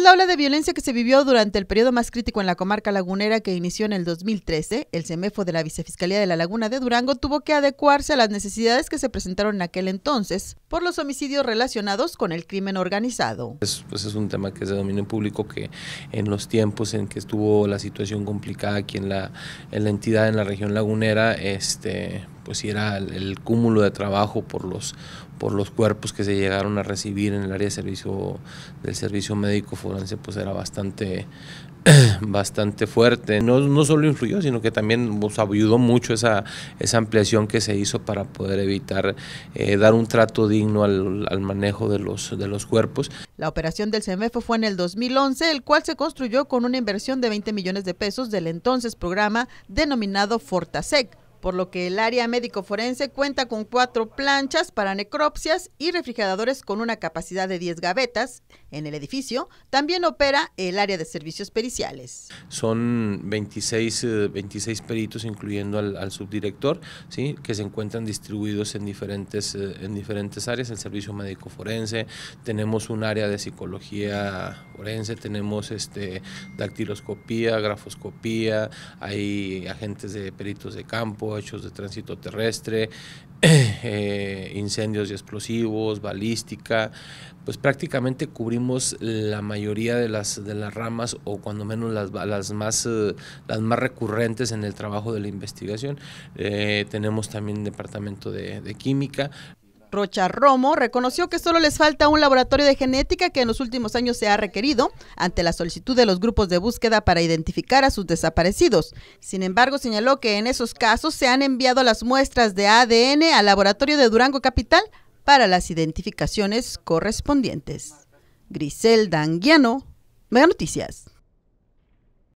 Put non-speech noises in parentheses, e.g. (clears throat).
la ola de violencia que se vivió durante el periodo más crítico en la comarca lagunera que inició en el 2013, el CEMEFO de la Vicefiscalía de la Laguna de Durango tuvo que adecuarse a las necesidades que se presentaron en aquel entonces por los homicidios relacionados con el crimen organizado. Es, pues, un tema que es de dominio público que en los tiempos en que estuvo la situación complicada aquí en la, en la entidad, en la región lagunera, este, pues era el, cúmulo de trabajo por los, por los cuerpos que se llegaron a recibir en el área de servicio, del servicio médico forense, pues era bastante, (clears throat) bastante fuerte. No, solo influyó, sino que también pues, ayudó mucho esa, esa ampliación que se hizo para poder evitar eh, dar un trato digno al, manejo de los, de los cuerpos. La operación del CEMEFO fue en el 2011, el cual se construyó con una inversión de 20 millones de pesos del entonces programa denominado Fortasec por lo que el área médico forense cuenta con cuatro planchas para necropsias y refrigeradores con una capacidad de 10 gavetas. En el edificio también opera el área de servicios periciales. Son 26, eh, peritos, incluyendo al, subdirector, ¿sí? que se encuentran distribuidos en diferentes, eh, en diferentes áreas, el servicio médico forense, tenemos un área de psicología forense, tenemos este, dactiloscopía, grafoscopía, hay agentes de peritos de campo, hechos de tránsito terrestre, (clears throat) eh, incendios y explosivos, balística, pues prácticamente cubrimos la mayoría de las, de las ramas o cuando menos las, más, eh, las más recurrentes en el trabajo de la investigación. Eh, tenemos también departamento de química, Rocha Romo reconoció que solo les falta un laboratorio de genética que en los últimos años se ha requerido ante la solicitud de los grupos de búsqueda para identificar a sus desaparecidos. Sin embargo, señaló que en esos casos se han enviado las muestras de ADN al laboratorio de Durango Capital para las identificaciones correspondientes. Grisel Danguiano, Mega Noticias.